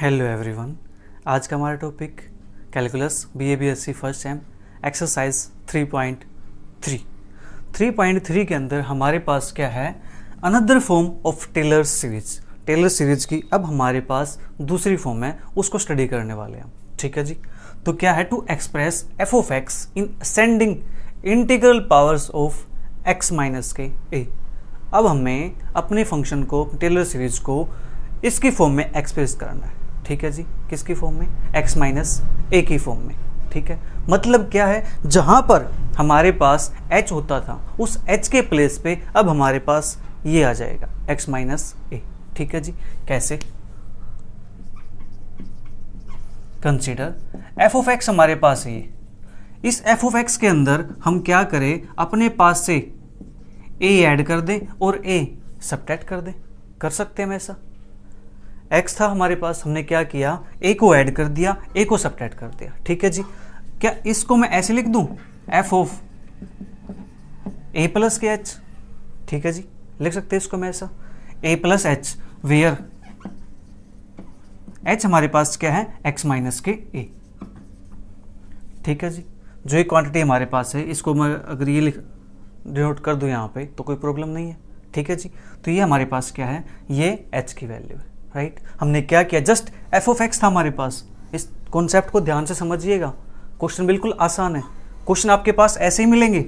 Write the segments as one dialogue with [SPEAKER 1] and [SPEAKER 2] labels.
[SPEAKER 1] Hello everyone आज का हमारा topic calculus B A B S C first time exercise three three three point point three के अंदर हमारे पास क्या है another form of Taylor series Taylor series की अब हमारे पास दूसरी फॉर्म है उसको स्टडी करने वाले हैं ठीक है जी तो क्या है to express f of x in ascending integral powers of x minus के ए अब हमें अपने फंक्शन को टेलर सीरीज को इसकी फॉर्म में एक्सप्रेस करना है ठीक है जी किसकी फॉर्म में एक्स माइनस ए की फॉर्म में ठीक है मतलब क्या है जहाँ पर हमारे पास एच होता था उस एच के प्लेस पे अब हमारे पास ये आ जाएगा एक्स माइनस ए ठीक है जी कैसे कंसिडर एफ ऑफ एक्स हमारे पास है ये इस एफ ऑफ एक्स के अंदर हम क्या करें अपने पास से ए ऐड कर दें और ए सब्ट्रैक्ट कर दें कर सकते हैं हम ऐसा एक्स था हमारे पास हमने क्या किया ए को ऐड कर दिया ए को सब्ट्रैक्ट कर दिया ठीक है जी क्या इसको मैं ऐसे लिख दू एफ ओफ ए प्लस के एच ठीक है जी लिख सकते हैं इसको मैं ऐसा a plus h where h हमारे पास क्या है एक्स माइनस के ए ठीक है जी जो ये क्वांटिटी हमारे पास है इसको मैं अगर ये लिख डिनोट कर दूं यहाँ पे तो कोई प्रॉब्लम नहीं है ठीक है जी तो ये हमारे पास क्या है ये एच की वैल्यू है राइट right? हमने क्या किया जस्ट एफ ऑफ एक्स था हमारे पास इस कॉन्सेप्ट को ध्यान से समझिएगा क्वेश्चन बिल्कुल आसान है क्वेश्चन आपके पास ऐसे ही मिलेंगे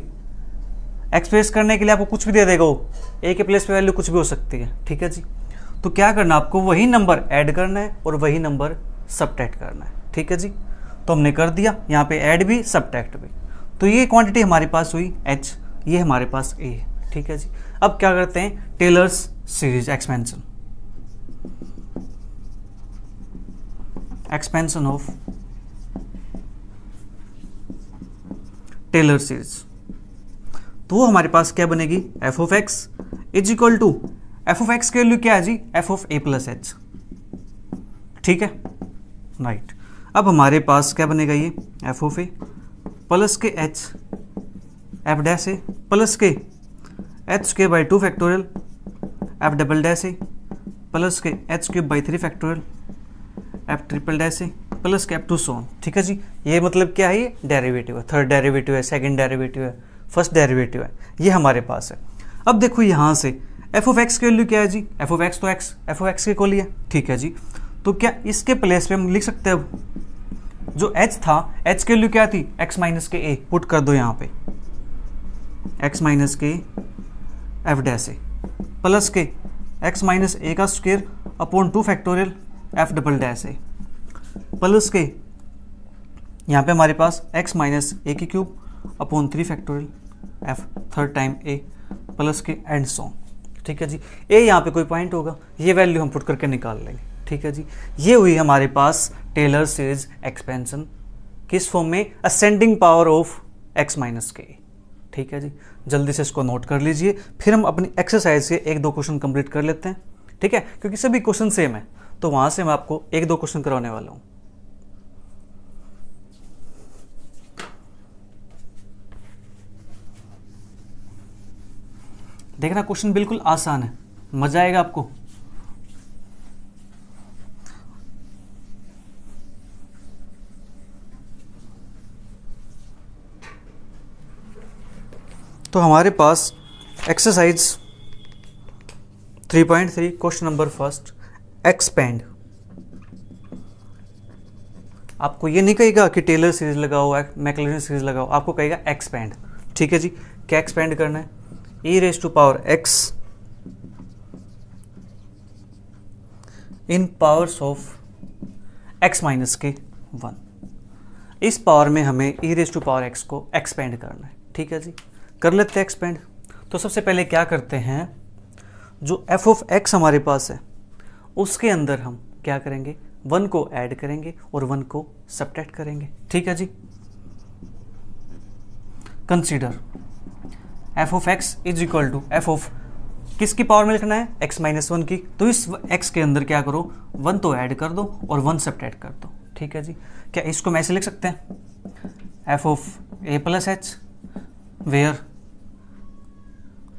[SPEAKER 1] एक्सप्रेस करने के लिए आपको कुछ भी दे देगा वो ए के प्लेस पे वैल्यू कुछ भी हो सकती है ठीक है जी तो क्या करना आपको वही नंबर ऐड करना है और वही नंबर सब्ट्रैक्ट करना है ठीक है जी तो हमने कर दिया यहाँ पे ऐड भी सब्ट्रैक्ट भी तो ये क्वांटिटी हमारे पास हुई एच ये हमारे पास ए है ठीक है जी अब क्या करते हैं Taylor's series expansion expansion of Taylor series तो वो हमारे पास क्या बनेगी f of x is equal to f of x के वैल्यू क्या है जी f of a plus h ठीक है राइट अब हमारे पास क्या बनेगा ये एफ ऑफ ए प्लस के h f dash a plus के एच के by two factorial f double dash a plus के h cube by three factorial f triple dash plus कैप टू सोन ठीक है जी ये मतलब क्या है ये डेरिवेटिव है थर्ड डेरिवेटिव है सेकंड डेरिवेटिव है फर्स्ट डेरिवेटिव है ये हमारे पास है अब देखो यहाँ से एफ ओफ एक्स की वैल्यू क्या है जी एफ ओफ एक्स तो एक्स एफ ओफ एक्स के को लिया ठीक है जी तो क्या इसके प्लेस पे हम लिख सकते हैं अब जो एच था एच की वैल्यू क्या थी एक्स माइनस के ए पुट कर दो यहाँ पे एक्स माइनस के एफ डैश ए प्लस के एक्स माइनस ए का square upon two factorial f double dash a plus के यहाँ पे हमारे पास एक्स माइनस ए की cube upon three factorial f third time a plus के एंड सॉन्ग ठीक है जी ए यहाँ पे कोई पॉइंट होगा ये वैल्यू हम पुट करके निकाल लेंगे ठीक है जी ये हुई हमारे पास टेलर सीरीज एक्सपेंशन किस फॉर्म में ascending power of x minus के ठीक है जी जल्दी से इसको नोट कर लीजिए फिर हम अपनी एक्सरसाइज से एक दो क्वेश्चन कंप्लीट कर लेते हैं ठीक है क्योंकि सभी क्वेश्चन सेम है तो वहां से मैं आपको एक दो क्वेश्चन करवाने वाला हूं देखना क्वेश्चन बिल्कुल आसान है मजा आएगा आपको तो हमारे पास exercise 3.3 question number first expand आपको ये नहीं कहेगा कि टेलर सीरीज लगाओ मैकलरन सीरीज लगाओ आपको कहेगा एक्सपेंड ठीक है जी क्या एक्सपेंड करना है e raise to power x in powers of x minus के वन इस पावर में हमें e raise to power x को एक्सपेंड करना है ठीक है जी कर लेते हैं एक्सपेंड तो सबसे पहले क्या करते हैं जो एफ ऑफ एक्स हमारे पास है उसके अंदर हम क्या करेंगे वन को ऐड करेंगे और वन को सब्ट्रैक्ट करेंगे ठीक है जी consider f of x is equal to f of किसकी पावर में लिखना है एक्स माइनस वन की तो इस एक्स के अंदर क्या करो वन तो ऐड कर दो और वन सब्ट्रैक्ट कर दो ठीक है जी क्या इसको मैं ऐसे लिख सकते हैं f of a plus h where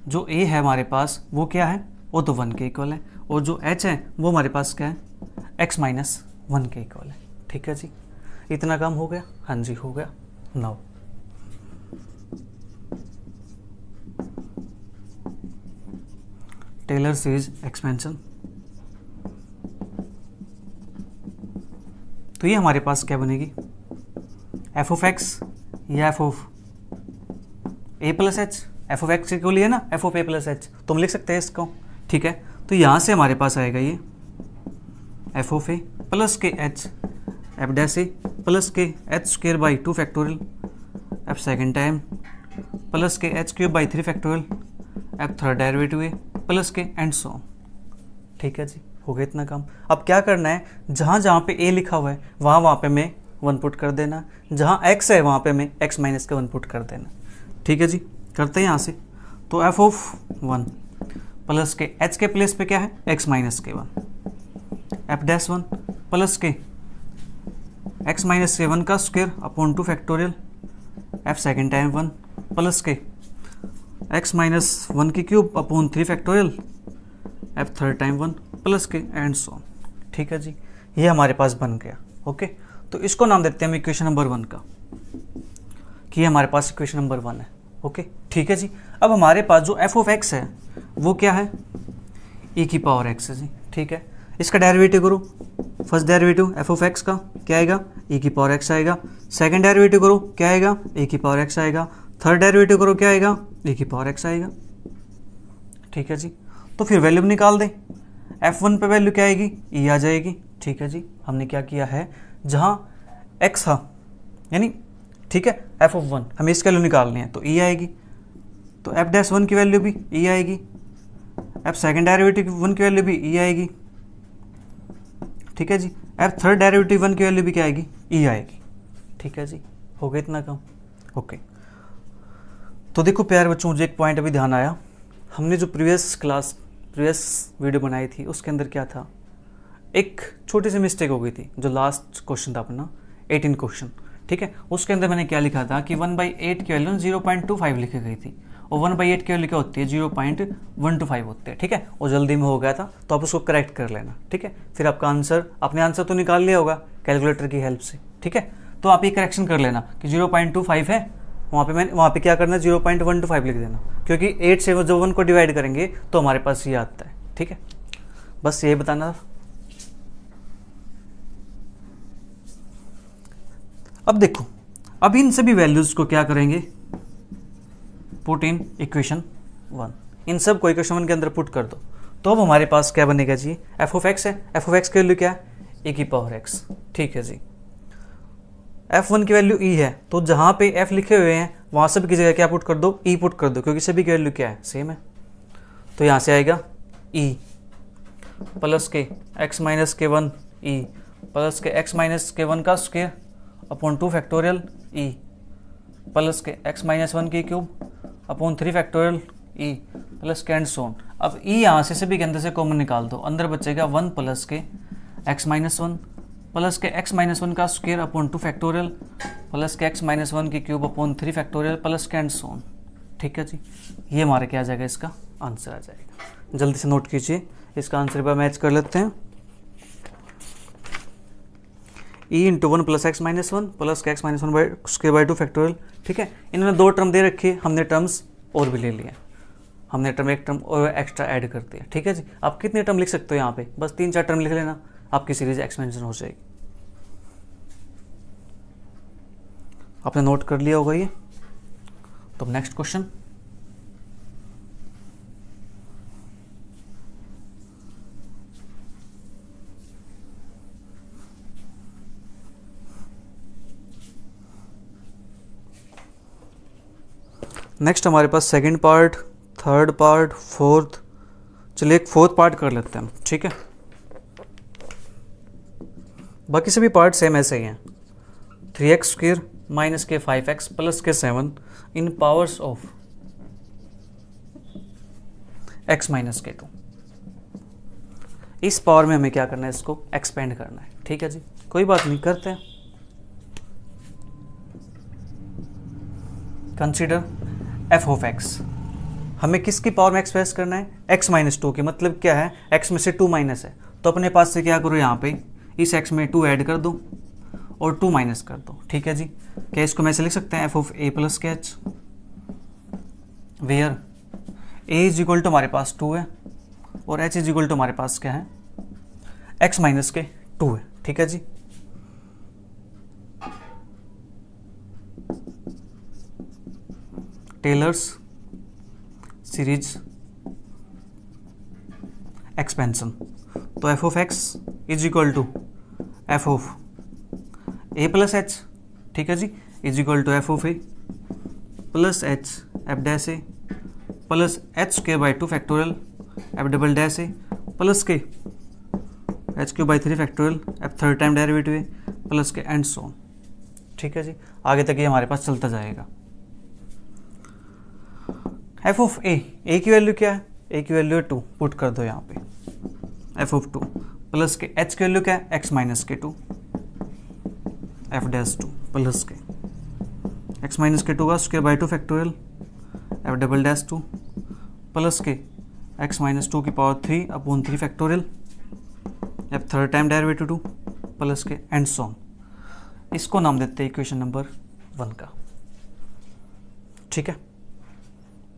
[SPEAKER 1] जो ए है हमारे पास वो क्या है वो तो वन के इक्वल है और जो एच है वो हमारे पास क्या है एक्स माइनस वन के इक्वल है ठीक है जी इतना काम हो गया हाँ जी हो गया नौ टेलर सीज एक्सपेंशन तो ये हमारे पास क्या बनेगी एफ ऑफ एक्स या f of a plus h f of x equal है ना f of a plus h तुम लिख सकते हैं इसको ठीक है तो यहाँ से हमारे पास आएगा ये एफ ओफ ए प्लस के h f dash a plus के h square by two factorial f second time plus के h cube by three factorial f third derivative a plus के एंड सो ठीक है जी हो गया इतना काम अब क्या करना है जहाँ जहाँ पे ए लिखा हुआ है वहाँ वहाँ पे मैं वन पुट कर देना जहाँ एक्स है वहाँ पे मैं एक्स माइनस का वन पुट कर देना ठीक है जी करते हैं यहाँ से तो एफ ऑफ वन प्लस के एच के प्लेस पे क्या है एक्स माइनस के one f dash one plus के एक्स माइनस के वन का square upon two factorial f second time one plus के एक्स माइनस वन की cube upon three factorial f third time one plus के and so ठीक है जी ये हमारे पास बन गया ओके तो इसको नाम देते हैं हम इक्वेशन नंबर वन का कि ये हमारे पास इक्वेशन नंबर वन है ओके ठीक है जी अब हमारे पास जो एफ ऑफ एक्स है वो क्या है ई e की पावर एक्स जी ठीक है इसका डेरिवेटिव करो first derivative f of x का क्या आएगा ई e की पावर एक्स आएगा सेकंड डेरिवेटिव करो क्या आएगा ए e की पावर एक्स आएगा थर्ड डेरिवेटिव करो क्या आएगा ए की पावर एक्स आएगा ठीक है जी तो फिर वैल्यू निकाल दें एफ वन पर वैल्यू क्या आएगी ई आ जाएगी ठीक है जी हमने क्या किया है जहाँ एक्स था यानी ठीक है एफ ऑफ वन हमें इसका वैल्यू निकालनी है तो ई आएगी तो एफ डैश वन की वैल्यू भी ई आएगी अब सेकेंड डेरिवेटिव वन की वैल्यू भी ई e आएगी ठीक है जी अब थर्ड डेरिवेटिव वन की वैल्यू भी क्या आएगी ई e आएगी ठीक है जी हो गया इतना काम ओके तो देखो प्यार बच्चों मुझे एक पॉइंट अभी ध्यान आया हमने जो प्रीवियस क्लास प्रीवियस वीडियो बनाई थी उसके अंदर क्या था एक छोटी सी मिस्टेक हो गई थी जो लास्ट क्वेश्चन था अपना एटीन क्वेश्चन ठीक है उसके अंदर मैंने क्या लिखा था कि वन बाई एट की value zero point two five लिखी गई थी और वन बाई एट केवल क्या होती है zero point one two five होते हैं ठीक है और जल्दी में हो गया था तो आप उसको करेक्ट कर लेना ठीक है फिर आपका आंसर आपने आंसर तो निकाल लिया होगा कैलकुलेटर की हेल्प से ठीक है तो आप ये करेक्शन कर लेना कि जीरो पॉइंट टू फाइव है वहाँ पे मैंने वहाँ पे क्या करना है zero point one two five लिख देना क्योंकि एट से जब वन को डिवाइड करेंगे तो हमारे पास ये आता है ठीक है बस ये बताना था अब देखो अब इन सभी वैल्यूज़ को क्या करेंगे पुट इन इक्वेशन वन इन सब को इक्वेशन वन के अंदर पुट कर दो तो अब हमारे पास क्या बनेगा जी एफ ऑफ एक्स है एफ ऑफ एक्स की वैल्यू क्या है e ए की पावर एक्स ठीक है जी एफ वन की वैल्यू ई e है तो जहाँ पे एफ लिखे हुए हैं वहाँ सब की जगह क्या पुट कर दो ई e पुट कर दो क्योंकि सभी की वैल्यू क्या है सेम है तो यहाँ से आएगा ई प्लस के एक्स माइनस के वन ई प्लस के एक्स माइनस के वन का square upon two factorial e plus के एक्स माइनस वन की cube upon three factorial e plus and so on अब ई यहाँ से सभी के अंदर से कॉमन निकाल दो अंदर बचेगा वन प्लस के एक्स माइनस वन प्लस के एक्स माइनस वन का square upon two factorial plus के एक्स माइनस वन की cube upon three factorial plus and so on ठीक है जी ये हमारे क्या आ जाएगा इसका आंसर आ जाएगा जल्दी से नोट कीजिए इसका आंसर पर मैच कर लेते हैं e into one plus x minus one plus के x minus one by square by two factorial ठीक है इन्होंने दो टर्म दे रखी हमने टर्म्स और भी ले लिया हमने टर्म एक टर्म और एक्स्ट्रा ऐड कर दिया ठीक है जी आप कितने टर्म लिख सकते हो यहाँ पे बस तीन चार टर्म लिख लेना आपकी सीरीज एक्सपेंशन हो जाएगी आपने नोट कर लिया होगा ये तो नेक्स्ट क्वेश्चन नेक्स्ट हमारे पास second part third part fourth चलिए एक फोर्थ पार्ट कर लेते हैं ठीक है बाकी सभी पार्ट सेम ऐसे ही हैं थ्री एक्स स्क्र माइनस के फाइव एक्स प्लस के seven in powers of x minus के टू इस पावर में हमें क्या करना है इसको एक्सपेंड करना है ठीक है जी कोई बात नहीं करते हैं कंसिडर एफ ऑफ एक्स हमें किसकी पावर में एक्सप्रेस करना है एक्स माइनस टू के मतलब क्या है एक्स में से टू माइनस है तो अपने पास से क्या करो यहाँ पे इस एक्स में टू ऐड कर दो और टू माइनस कर दो ठीक है जी क्या इसको मैं से लिख सकते हैं एफ ऑफ ए प्लस के h where a is equal to हमारे पास टू है और एच इज इक्वल टू हमारे पास क्या है एक्स माइनस के टू है ठीक है जी टेलर्स सीरीज एक्सपेंशन तो f of x is equal to f of a plus h ठीक है जी is equal to f of a plus h f dash a plus h के by two factorial f double dash a plus के h cube by three factorial f third time derivative a plus के and so on ठीक है जी आगे तक ये हमारे पास चलता जाएगा एफ ऑफ ए ए की वैल्यू क्या है ए की वैल्यू है टू पुट कर दो यहाँ पे एफ ऑफ टू प्लस के एच की वैल्यू क्या है एक्स माइनस के two f dash two plus के एक्स माइनस के टू का square by two factorial f double dash two plus के एक्स माइनस टू की power three upon three factorial f third time derivative two plus के and so on इसको नाम देते हैं इक्वेशन नंबर वन का ठीक है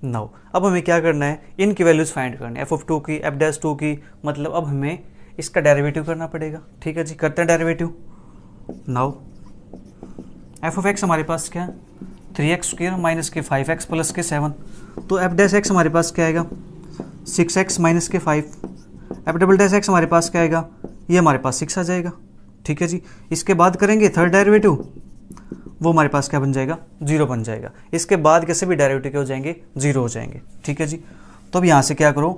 [SPEAKER 1] नौ अब हमें क्या करना है इनकी वैल्यूज़ फाइंड करनी है एफ ऑफ टू की एफ डैस टू की मतलब अब हमें इसका डेरिवेटिव करना पड़ेगा ठीक है जी करते हैं derivative now f of x हमारे पास क्या है थ्री एक्स स्क्र माइनस के फाइव एक्स प्लस के सेवन तो एफ डैस एक्स हमारे पास क्या आएगा सिक्स एक्स माइनस के five f double dash x हमारे पास क्या आएगा ये हमारे पास सिक्स आ जाएगा ठीक है जी इसके बाद करेंगे थर्ड डेरिवेटिव वो हमारे पास क्या बन जाएगा जीरो बन जाएगा इसके बाद कैसे भी डेरिवेटिव क्या हो जाएंगे जीरो हो जाएंगे ठीक है जी तो अब यहाँ से क्या करो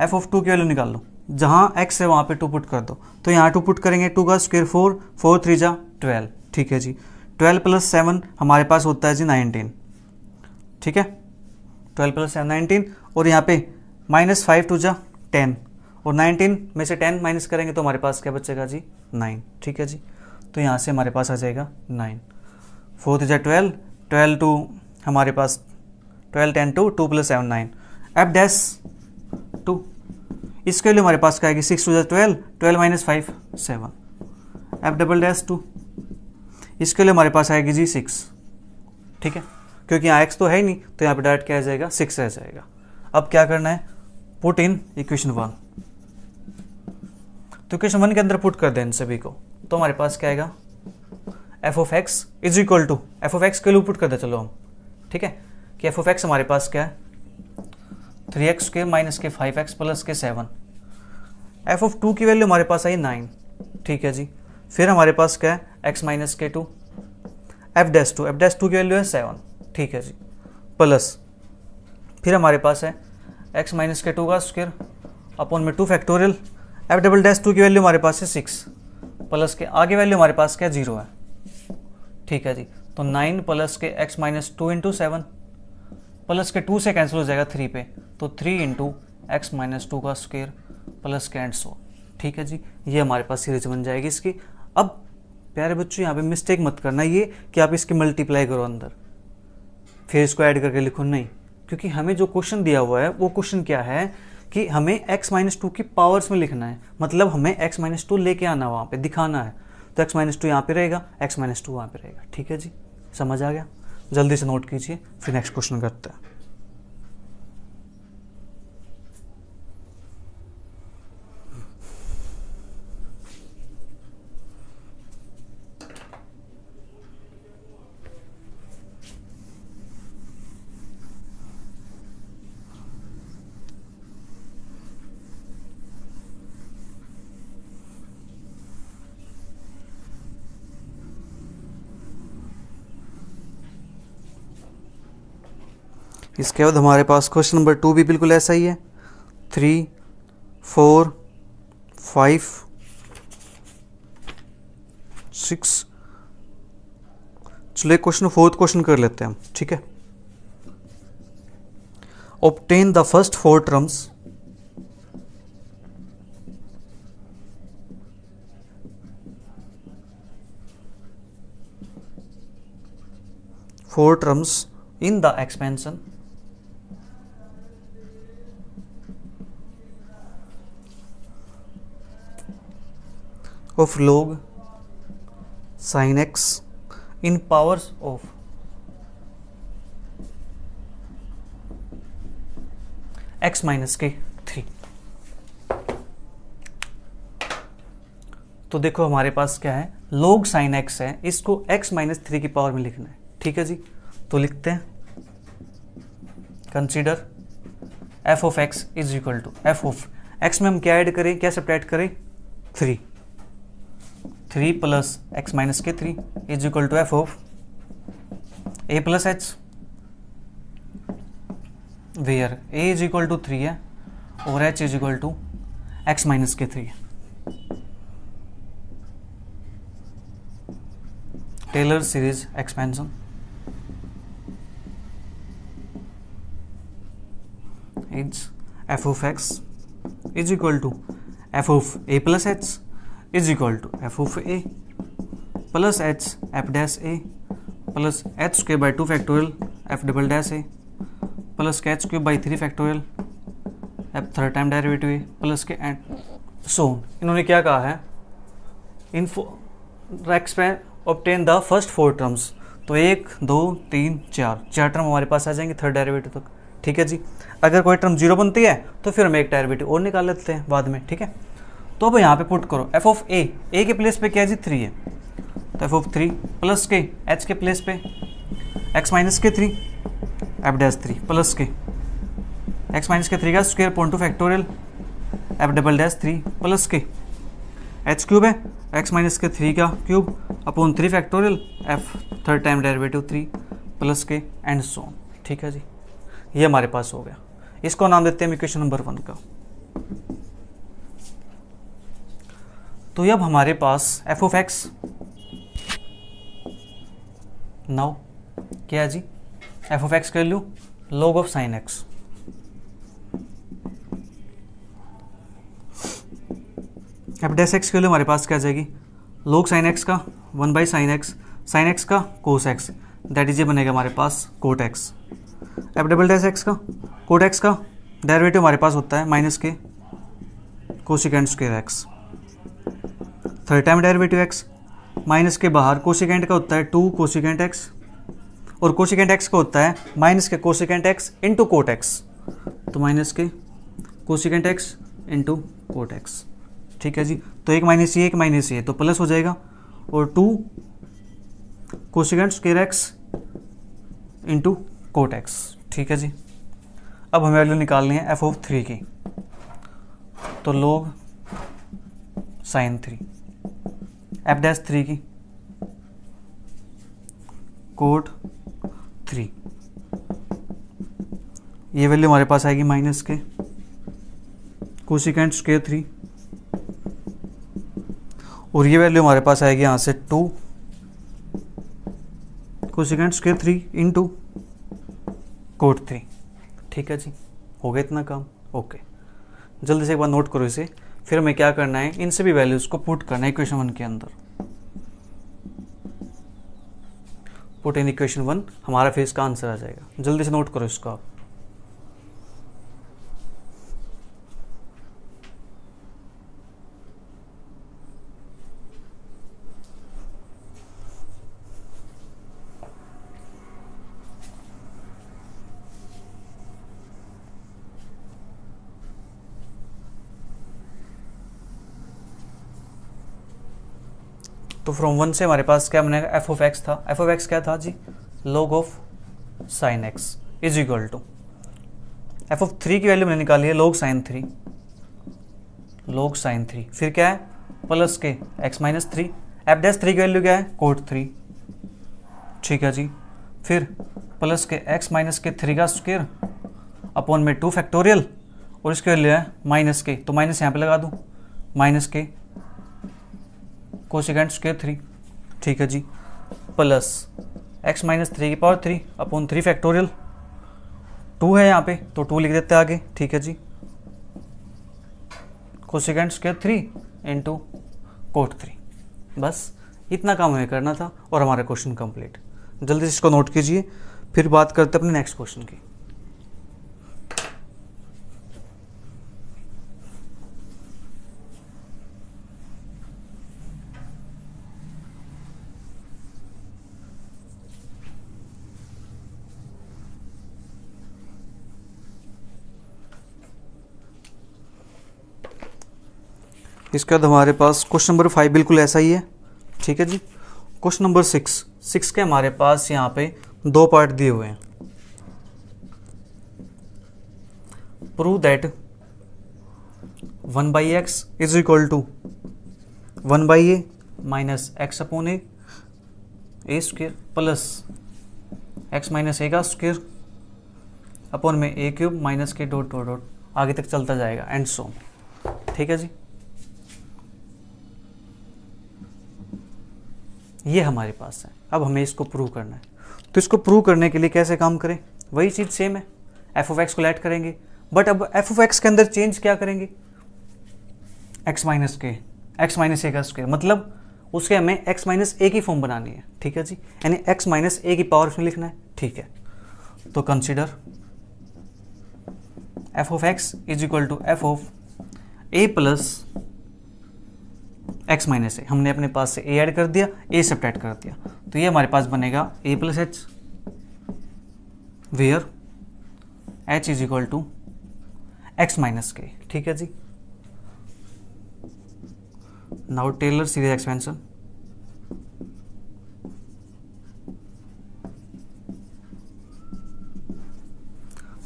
[SPEAKER 1] एफ ऑफ टू की वैल्यू निकाल लो जहाँ एक्स है वहाँ पे टू पुट कर दो तो यहाँ टू पुट करेंगे टू का स्क्वेयर फोर फोर थ्री जा ट्वेल्व ठीक है जी ट्वेल्व प्लस सेवन हमारे पास होता है जी नाइनटीन ठीक है ट्वेल्व प्लस सेवन नाइनटीन और यहाँ पे माइनस फाइव टू जा टेन और नाइनटीन में से टेन माइनस करेंगे तो हमारे पास क्या बचेगा जी नाइन ठीक है जी तो यहाँ से हमारे पास आ जाएगा nine four three twelve twelve two हमारे पास twelve ten two two plus seven nine f dash two इसके लिए हमारे पास क्या है सिक्स टू जै twelve twelve minus five seven f double dash two इसके लिए हमारे पास आएगी जी सिक्स ठीक है क्योंकि यहाँ एक्स तो है ही नहीं तो यहाँ पे डायरेक्ट क्या आ जाएगा सिक्स आ जाएगा अब क्या करना है पुट इन इक्वेशन वन तो इक्वेशन वन के अंदर पुट कर दें सभी को तो हमारे पास क्या आएगा f of x is equal to f of x के लिए पुट करते चलो हम ठीक है कि एफ ऑफ एक्स हमारे पास क्या है थ्री एक्स के माइनस के फाइव एक्स प्लस के सेवन एफ ऑफ टू की वैल्यू हमारे पास आई नाइन ठीक है जी फिर हमारे पास क्या है एक्स माइनस के two f dash two f dash two की वैल्यू है सेवन ठीक है जी प्लस फिर हमारे पास है एक्स माइनस के टू का स्क्र अपॉन में two factorial f double dash two की वैल्यू हमारे पास है सिक्स प्लस के आगे वैल्यू हमारे पास क्या जीरो है ठीक है जी तो नाइन प्लस के x minus two into seven plus के टू से कैंसिल हो जाएगा थ्री पे तो three into x minus two का स्क्वेयर प्लस के एंड सो ठीक है जी ये हमारे पास सीरीज बन जाएगी इसकी अब प्यारे बच्चों यहाँ पे मिस्टेक मत करना ये कि आप इसकी मल्टीप्लाई करो अंदर फिर इसको ऐड करके लिखो नहीं क्योंकि हमें जो क्वेश्चन दिया हुआ है वो क्वेश्चन क्या है कि हमें x माइनस टू की पावर्स में लिखना है मतलब हमें x माइनस टू लेके आना वहाँ पे दिखाना है तो एक्स माइनस टू यहाँ पर रहेगा एक्स माइनस टू वहाँ पर रहेगा ठीक है जी समझ आ गया जल्दी से नोट कीजिए फिर नेक्स्ट क्वेश्चन करते हैं इसके बाद हमारे पास क्वेश्चन नंबर टू भी बिल्कुल ऐसा ही है थ्री फोर फाइव सिक्स चलो एक क्वेश्चन फोर्थ क्वेश्चन कर लेते हैं हम ठीक है obtain the first four terms four terms in the expansion of log sine x in powers of x minus के थ्री तो देखो हमारे पास क्या है लोग साइन एक्स है इसको एक्स माइनस थ्री की पावर में लिखना है ठीक है जी तो लिखते हैं consider f of x is equal to f of x में हम क्या ऐड करें क्या सब्ट्रैक्ट करें three three plus x minus के three is equal to f of a plus h where a is equal to three है और h is equal to x minus के three Taylor series expansion is f of x is equal to f of a plus h is equal to f of a plus h f dash a plus h square by two factorial f double dash a plus के h cube by three factorial f third time derivative a plus के and so इन्होंने क्या कहा है इन रैक्स पे obtain the first four terms तो एक दो तीन चार चार टर्म हमारे पास आ जाएंगे थर्ड डेरिवेटिव तक ठीक है जी अगर कोई टर्म जीरो बनती है तो फिर हम एक डेरिवेटिव और निकाल लेते हैं बाद में ठीक है तो अब यहाँ पे पुट करो एफ ऑफ ए ए के प्लेस पे क्या है जी थ्री है तो एफ ऑफ थ्री प्लस के एच के प्लेस पे एक्स माइनस के three f dash three plus के एक्स माइनस के थ्री का square point two factorial f double dash three plus के एच क्यूब है एक्स माइनस के थ्री का cube upon three factorial f third time derivative three plus के and so on ठीक है जी ये हमारे पास हो गया इसको नाम देते हैं इक्वेशन नंबर वन का तो अब हमारे पास एफ ऑफ एक्स नाउ क्या जी एफ ऑफ एक्स कर लू log of sine x f dash x के लिए हमारे पास क्या आ जाएगी लोग साइन एक्स का one by sine x sine x का कोस एक्स दैट इज ये बनेगा हमारे पास cot x f double dash x का कोट एक्स का डेरिवेटिव हमारे पास होता है माइनस के cosecant square x third time derivative x minus के बाहर कोसिकेंट का होता है टू कोसिकेंट एक्स और कोसिकेंट एक्स का होता है माइनस के cosecant x into cot x तो माइनस के cosecant x into cot x ठीक है जी तो एक माइनस ये एक माइनस ये तो प्लस हो जाएगा और two cosecant square x into cot x ठीक है जी अब हमें वैल्यू निकालनी है एफ ऑफ थ्री की तो log sine three f dash three की कोड थ्री ये वैल्यू हमारे पास आएगी माइनस के कोसिकेंट स्केयर थ्री और ये वैल्यू हमारे पास आएगी यहां से two cosecant square three into cot three ठीक है जी हो गया इतना काम ओके जल्दी से एक बार नोट करो इसे फिर हमें क्या करना है इन सभी वैल्यूज को पुट करना है इक्वेशन वन के अंदर पुट इन इक्वेशन वन हमारा फिर इसका आंसर आ जाएगा जल्दी से नोट करो इसको आप तो फ्रॉम वन से हमारे पास क्या बनेगा एफ ऑफ एक्स था एफ ऑफ एक्स क्या था जी log of sine x is equal to f of three की वैल्यू मैंने निकाली है log sine three log sine three फिर क्या है प्लस के x minus three f dash three की वैल्यू क्या है कोट थ्री ठीक है जी फिर प्लस के एक्स माइनस के थ्री का स्क्वेयर अपॉन में टू फैक्टोरियल और इसकी वैल्यू है माइनस के तो माइनस यहाँ पे लगा दूँ माइनस के कोशिकेंट स्केयर थ्री ठीक है जी प्लस एक्स माइनस थ्री की power three upon three factorial two है यहाँ पे तो टू लिख देते आगे ठीक है जी cosecant square three into cot three बस इतना काम हमें करना था और हमारा क्वेश्चन कंप्लीट जल्दी से इसको नोट कीजिए फिर बात करते अपने नेक्स्ट क्वेश्चन की इसके बाद हमारे पास क्वेश्चन नंबर फाइव बिल्कुल ऐसा ही है ठीक है जी क्वेश्चन नंबर सिक्स सिक्स के हमारे पास यहाँ पे दो पार्ट दिए हुए हैं prove that one by x is equal to one by a minus x upon a a square plus x minus a का स्क्र अपोन में ए क्यूब माइनस के डॉट डॉट डॉट आगे तक चलता जाएगा एंड सो ठीक है जी ये हमारे पास है अब हमें इसको प्रूव करना है तो इसको प्रूव करने के लिए कैसे काम करें वही चीज़ सेम है एफ ऑफ एक्स को लेट करेंगे बट अब एफ ऑफ एक्स के अंदर चेंज क्या करेंगे एक्स माइनस के एक्स माइनस ए का स्क्वेयर मतलब उसके हमें एक्स माइनस ए की फॉर्म बनानी है ठीक है जी यानी एक्स माइनस ए की पावर उसमें लिखना है ठीक है तो consider f of x is equal to f of a plus x minus a हमने अपने पास से ए ऐड कर दिया ए सब्ट्रैक्ट कर दिया तो ये हमारे पास बनेगा a plus h where h is equal to x minus के ठीक है जी नाउ टेलर सीरीज एक्सपेंशन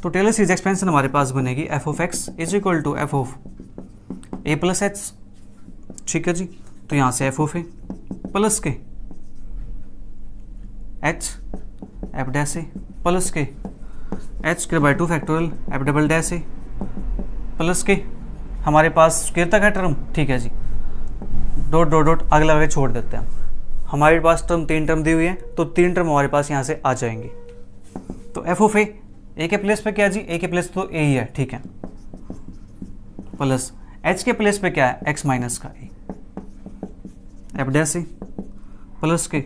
[SPEAKER 1] तो टेलर सीरीज एक्सपेंशन हमारे पास बनेगी f of x is equal to f of a plus h ठीक है जी तो यहां से एफ ओफ ए प्लस के h f dash a plus के एच के by two factorial f double dash a plus के हमारे पास स्केयर तक है टर्म ठीक है जी डॉट डॉट डॉट आगे लगा के छोड़ देते हैं हमारे पास टर्म तीन टर्म दी हुई है तो तीन टर्म हमारे पास यहाँ से आ जाएंगे तो एफ ओफ ए ए के प्लेस पे क्या जी ए के प्लेस तो ए ही है ठीक है प्लस एच के प्लेस पे क्या है एक्स माइनस का a f dash a plus के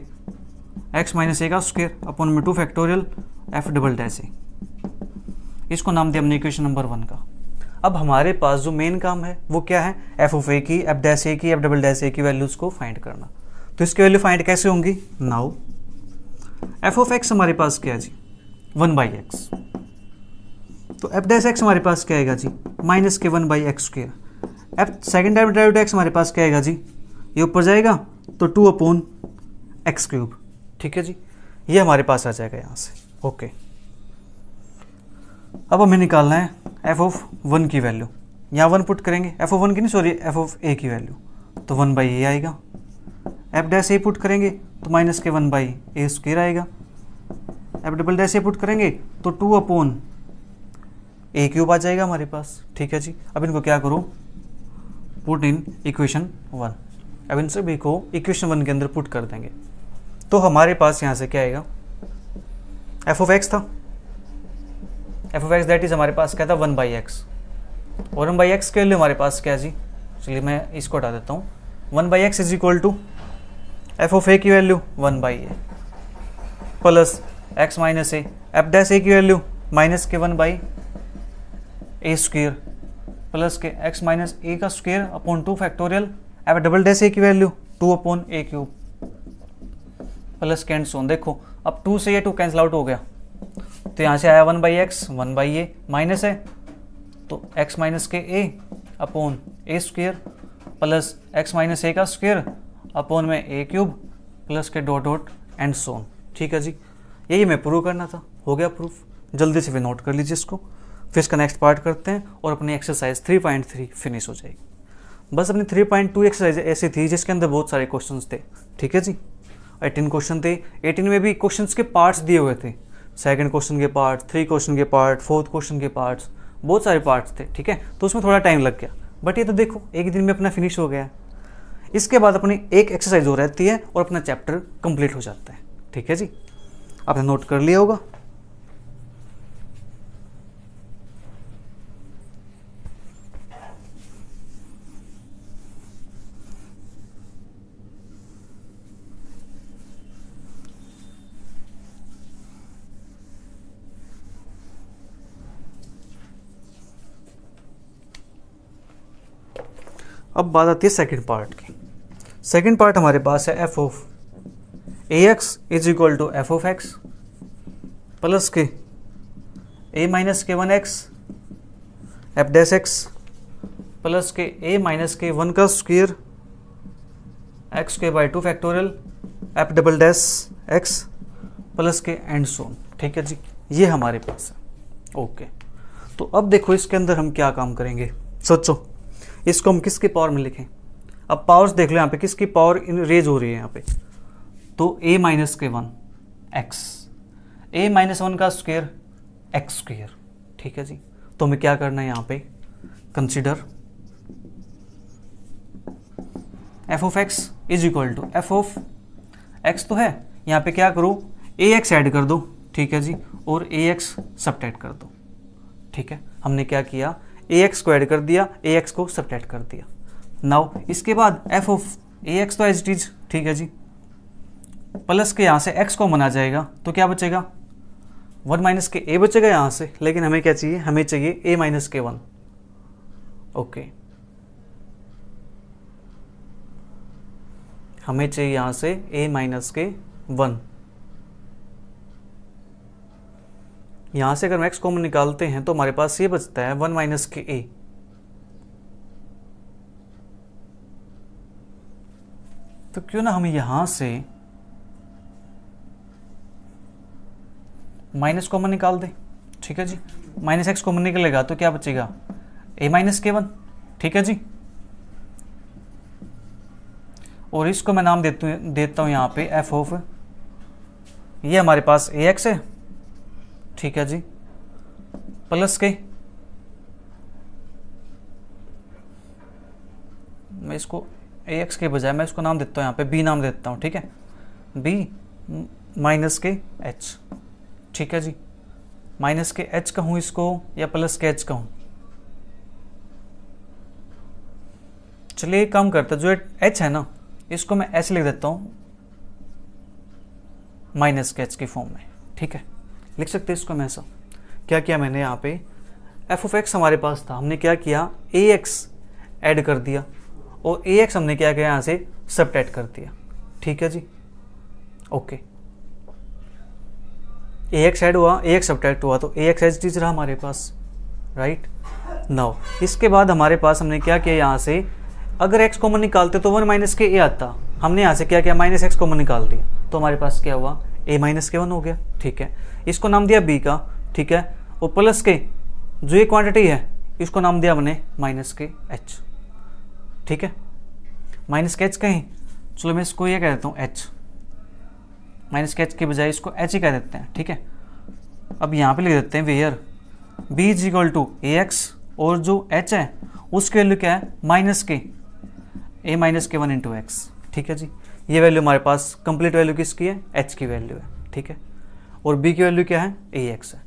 [SPEAKER 1] एक्स माइनस ए का स्क्वेयर अपॉन में two factorial f double dash a इसको नाम दिया हमने इक्वेशन नंबर वन का अब हमारे पास जो मेन काम है वो क्या है एफ ओफ ए की एफ डैस ए की एफ डबल डैस ए की वैल्यूज को फाइंड करना तो इसकी वैल्यू फाइंड कैसे होंगी नाउ एफ ऑफ एक्स हमारे पास क्या है जी वन बाई एक्स तो एफ डैस एक्स हमारे पास क्या आएगा जी माइनस के one by x square f second time derivative x हमारे पास क्या आएगा जी ये ऊपर जाएगा तो टू अपोन एक्स क्यूब ठीक है जी ये हमारे पास आ जाएगा यहाँ से ओके अब हमें निकालना है एफ ऑफ वन की वैल्यू यहाँ वन पुट करेंगे एफ ऑफ वन की नहीं सॉरी एफ ऑफ ए की वैल्यू तो वन बाई ए आएगा एफ डैश ए पुट करेंगे तो माइनस के वन बाई ए स्क्र आएगा f double dash a put करेंगे तो टू अपोन ए क्यूब आ जाएगा हमारे पास ठीक है जी अब इनको क्या करो पुट इन इक्वेशन वन अब इन सभी को इक्वेशन वन के अंदर पुट कर देंगे तो हमारे पास यहाँ से क्या आएगा एफ ऑफ एक्स था f of x that is हमारे पास क्या था वन बाई एक्स और वन बाई एक्स के लिए हमारे पास क्या जी चलिए मैं इसको हटा देता हूँ one by x is equal to f of a की value one by a plus x minus a f dash a की वैल्यू माइनस के one by a square plus के एक्स माइनस ए का स्क्वेयर अपॉन टू फैक्टोरियल अब double dash a की value two upon a cube plus and so on देखो अब to से ये टू कैंसिल आउट हो गया तो यहाँ से आया one by x one by a minus है तो एक्स माइनस के a upon a square plus x minus a का स्क्वेयर अपॉन में ए क्यूब प्लस के डॉट डॉट एंड सोन ठीक है जी यही मैं प्रूव करना था हो गया प्रूफ जल्दी से फिर नोट कर लीजिए इसको फिर इसका नेक्स्ट पार्ट करते हैं और अपनी एक्सरसाइज 3.3 फिनिश हो जाएगी बस अपनी 3.2 एक्सरसाइज ऐसी थी जिसके अंदर बहुत सारे क्वेश्चन थे ठीक है जी एटीन क्वेश्चन थे एटीन में भी क्वेश्चन के पार्ट्स दिए हुए थे सेकेंड क्वेश्चन के पार्ट थ्री क्वेश्चन के पार्ट फोर्थ क्वेश्चन के पार्ट्स बहुत सारे पार्ट्स थे ठीक है तो उसमें थोड़ा टाइम लग गया बट ये तो देखो एक दिन में अपना फिनिश हो गया इसके बाद अपनी एक एक्सरसाइज हो रहती है और अपना चैप्टर कंप्लीट हो जाता है ठीक है जी आपने नोट कर लिया होगा अब बात आती है सेकेंड पार्ट की सेकेंड पार्ट हमारे पास है f of a x is equal to f of x plus के ए माइनस के one x f dash x plus के ए माइनस के वन का स्क्वेयर एक्स के by two factorial f double dash x plus के and so on ठीक है जी ये हमारे पास है ओके तो अब देखो इसके अंदर हम क्या काम करेंगे सोचो इसको हम किसके पावर में लिखें अब पावर्स देख लो यहाँ पे किसकी पावर इन रेज हो रही है यहाँ पे तो ए माइनस के one x a minus one का स्क्वेयर एक्स स्क्वेयर ठीक है जी तो हमें क्या करना है यहाँ पे consider f of x is equal to f of x तो है यहाँ पे क्या करो ए एक्स एड कर दो ठीक है जी और ए एक्स सब कर दो ठीक है हमने क्या किया ए एक्स को ऐड कर दिया ए एक्स को सब्ट्रैक्ट कर दिया नाउ इसके बाद एफ ऑफ ए एक्स तो एज इट इज ठीक है जी प्लस के यहाँ से एक्स को मना जाएगा तो क्या बचेगा वन माइनस के ए बचेगा यहाँ से लेकिन हमें क्या चाहिए हमें चाहिए ए माइनस के वन ओके हमें चाहिए यहाँ से ए माइनस के वन यहाँ से अगर हम एक्स कॉमन निकालते हैं तो हमारे पास ये बचता है वन माइनस के ए तो क्यों ना हम यहां से माइनस कॉमन निकाल दें ठीक है जी माइनस एक्स कॉमन निकलेगा तो क्या बचेगा ए माइनस के वन ठीक है जी और इसको मैं नाम देता हूं देता पे एफ ऑफ ये हमारे पास ए एक्स है ठीक है जी प्लस के मैं इसको ए एक्स के बजाय मैं इसको नाम देता हूँ यहाँ पे बी नाम देता हूँ ठीक है बी माइनस के एच ठीक है जी माइनस के एच कहूँ इसको या प्लस के एच कहूँ चलिए एक काम करता जो एच है ना इसको मैं एच लिख देता हूँ माइनस के एच के फॉर्म में ठीक है लिख सकते हैं इसको हम ऐसा क्या किया मैंने यहाँ पे एफ ऑफ एक्स हमारे पास था हमने क्या किया ए एक्स एड कर दिया और ए एक्स हमने क्या किया यहाँ से सब्ट्रैक्ट कर दिया ठीक है जी ओके ए एक्स एड हुआ ए एक्स सब्ट्रैक्ट हुआ तो ए एक्स एच डीज रहा हमारे पास राइट नाउ इसके बाद हमारे पास हमने क्या किया यहाँ से अगर एक्स कॉमन निकालते तो वन माइनस के ए आता हमने यहाँ से क्या किया माइनस एक्स कॉमन निकाल दिया तो हमारे पास क्या हुआ ए माइनस के वन हो गया ठीक है इसको नाम दिया बी का ठीक है और प्लस के जो ये क्वांटिटी है इसको नाम दिया हमने माइनस के एच ठीक है माइनस के एच कहें चलो मैं इसको ये कह देता हूँ एच माइनस के एच के बजाय इसको एच ही कह देते हैं ठीक है अब यहाँ पे लिख देते हैं where b is equal to a x और जो एच है उसकी वैल्यू क्या है माइनस के ए माइनस के वन इंटू एक्स ठीक है जी ये वैल्यू हमारे पास कंप्लीट वैल्यू किसकी है एच की वैल्यू है ठीक है और बी की वैल्यू क्या है ए एक्स है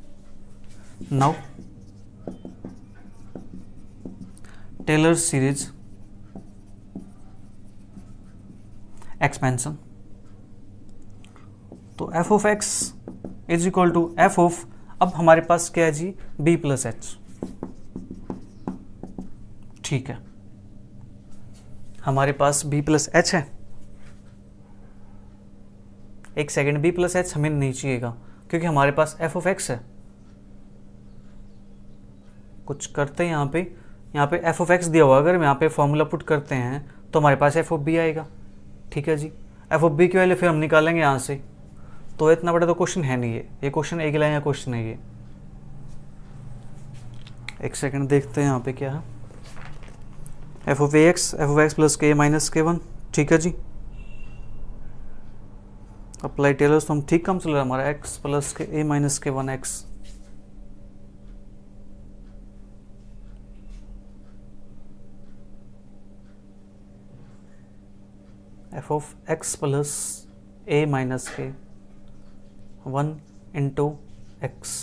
[SPEAKER 1] नाउ टेलर सीरीज एक्सपेंशन तो f of x is equal to f of अब हमारे पास क्या है जी बी प्लस एच ठीक है हमारे पास बी प्लस एच है एक सेकेंड बी प्लस एच हमें नहीं चाहिएगा क्योंकि हमारे पास एफ ऑफ एक्स है कुछ करते हैं यहाँ पे यहाँ पे एफ ऑफ एक्स दिया हुआ अगर हम यहाँ पे फॉर्मूला पुट करते हैं तो हमारे पास एफ ऑफ बी आएगा ठीक है जी एफ ऑफ बी की वैल्यू फिर हम निकालेंगे यहाँ से तो इतना बड़ा तो क्वेश्चन है नहीं ये ये क्वेश्चन एक लाइन का क्वेश्चन है ये एक सेकंड देखते हैं यहाँ पे क्या है f of a x f of x plus के माइनस के वन ठीक है जी अप्लाई टेलर्स तो हम ठीक काम चल रहा है हमारा एक्स प्लस के ए माइनस के one x f of x plus a minus के वन इंटू एक्स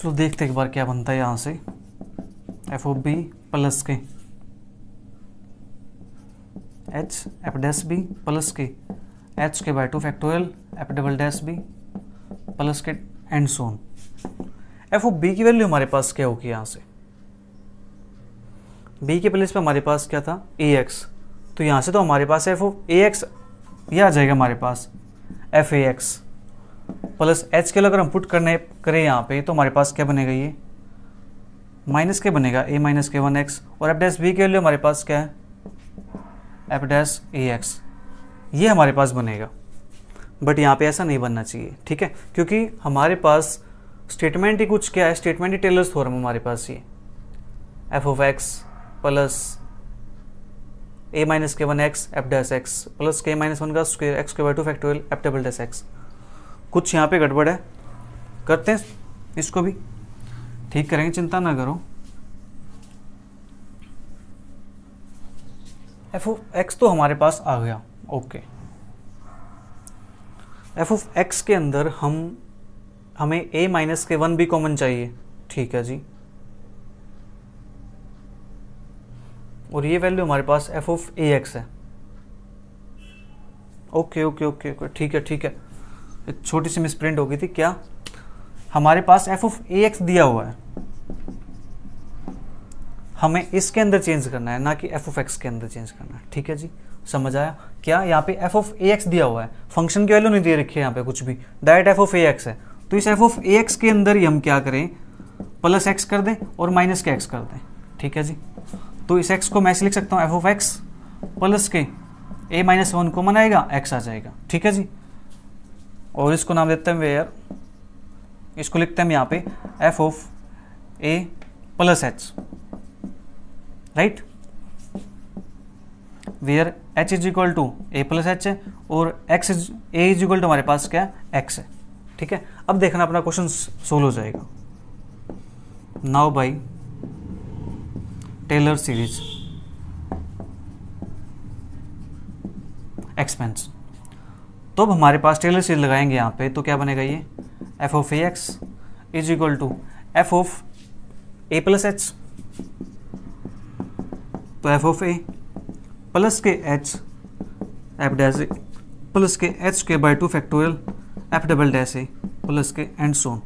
[SPEAKER 1] चलो देखते एक बार क्या बनता है यहाँ से एफ ओ बी प्लस के h f dash b plus के एच के by two factorial f double dash b plus के and so on f of b की वैल्यू हमारे पास क्या होगी यहाँ से बी के प्लेस पे हमारे पास क्या था ए एक्स तो यहाँ से तो हमारे पास एफ ओ ए एक्स ये आ जाएगा हमारे पास f a x plus h के अगर हम पुट करने करें यहाँ पे तो हमारे पास क्या बनेगा ये माइनस के बनेगा ए माइनस के वन एक्स और एफ डैस बी के वैल्यू हमारे पास क्या है एफ डैश ए एक्स ये हमारे पास बनेगा बट यहाँ पे ऐसा नहीं बनना चाहिए ठीक है क्योंकि हमारे पास स्टेटमेंट ही कुछ क्या है स्टेटमेंट ही टेलर्स थोरम हमारे पास ये f of x plus a minus के one x f dash x plus के माइनस वन का स्क्वेयर एक्स के two factorial f double dash x कुछ यहाँ पे गड़बड़ है करते हैं इसको भी ठीक करेंगे चिंता ना करो एफ ऑफ एक्स तो हमारे पास आ गया ओके एफ ऑफ एक्स के अंदर हम हमें ए माइनस के वन भी कॉमन चाहिए ठीक है जी और ये वैल्यू हमारे पास एफ ऑफ ए एक्स है ओके ओके ओके ओके ठीक है ठीक है एक छोटी सी मिसप्रिंट हो गई थी क्या हमारे पास एफ ऑफ ए एक्स दिया हुआ है हमें इसके अंदर चेंज करना है ना कि एफ ऑफ एक्स के अंदर चेंज करना है ठीक है जी समझ आया क्या यहाँ पे एफ ऑफ ए एक्स दिया हुआ है फंक्शन की वैल्यू नहीं दे रखी है यहाँ पे कुछ भी direct f of a x है तो इस एफ ऑफ ए एक्स के अंदर ही हम क्या करें प्लस एक्स कर दें और माइनस के एक्स कर दें ठीक है जी तो इस एक्स को मैं ऐसे लिख सकता हूँ एफ ऑफ एक्स प्लस के ए माइनस वन को मनाएगा एक्स आ जाएगा ठीक है जी और इसको नाम देते हैं वेयर इसको लिखते हैं यहाँ पे f of a plus h right where h is equal to a plus h है और x is a is equal to हमारे पास क्या एक्स है ठीक है अब देखना अपना क्वेश्चन सोल्व हो जाएगा now by Taylor series expansion तो अब हमारे पास टेलर सीरीज लगाएंगे यहाँ पे तो क्या बनेगा ये f of a x is equal to f of a plus h तो एफ ऑफ ए प्लस के h f dash a plus के एच के by two factorial f double dash a plus के एंड सोन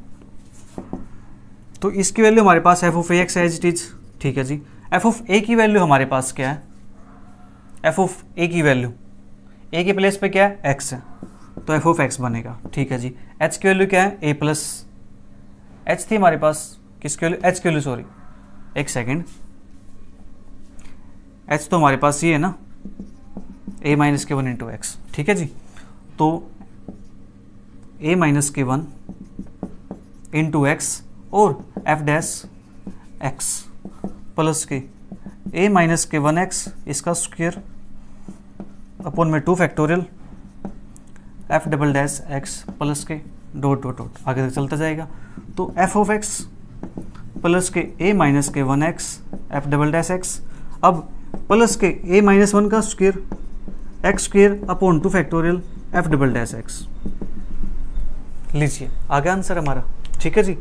[SPEAKER 1] तो इसकी value हमारे पास f of a x as it is ठीक है जी एफ ऑफ ए की वैल्यू हमारे पास क्या है एफ ऑफ ए की वैल्यू ए के प्लेस पे क्या है एक्स है तो एफ ऑफ एक्स बनेगा ठीक है जी एच की वैल्यू क्या है ए प्लस एच थी हमारे पास किसकी वैल्यू एच की वैल्यू सॉरी एक सेकेंड एच तो हमारे पास ये है ना ए माइनस के वन इंटू एक्स ठीक है जी तो ए माइनस के वन इंटू एक्स और एफ डैश एक्स प्लस के ए माइनस के वन एक्स इसका स्क्वेयर अपॉन में two factorial f double dash x plus के डॉट डॉट डॉट आगे तक चलता जाएगा तो एफ ऑफ एक्स प्लस के ए माइनस के one x f double dash x अब प्लस के ए माइनस वन का square x square upon two factorial f double dash x लीजिए आगे आंसर हमारा ठीक है जी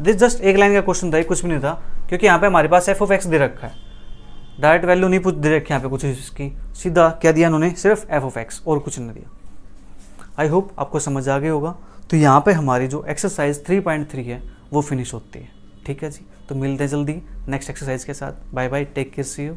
[SPEAKER 1] दिस जस्ट एक लाइन का क्वेश्चन था कुछ भी नहीं था क्योंकि यहाँ पे हमारे पास एफ ऑफ एक्स दे रखा है डायरेक्ट वैल्यू नहीं पूछ दे रखी यहाँ पे कुछ इसकी सीधा क्या दिया उन्होंने सिर्फ एफ ऑफ एक्स और कुछ नहीं दिया आई होप आपको समझ आ गया होगा तो यहाँ पे हमारी जो एक्सरसाइज 3.3 है वो फिनिश होती है ठीक है जी तो मिलते हैं जल्दी नेक्स्ट एक्सरसाइज के साथ bye bye take care see you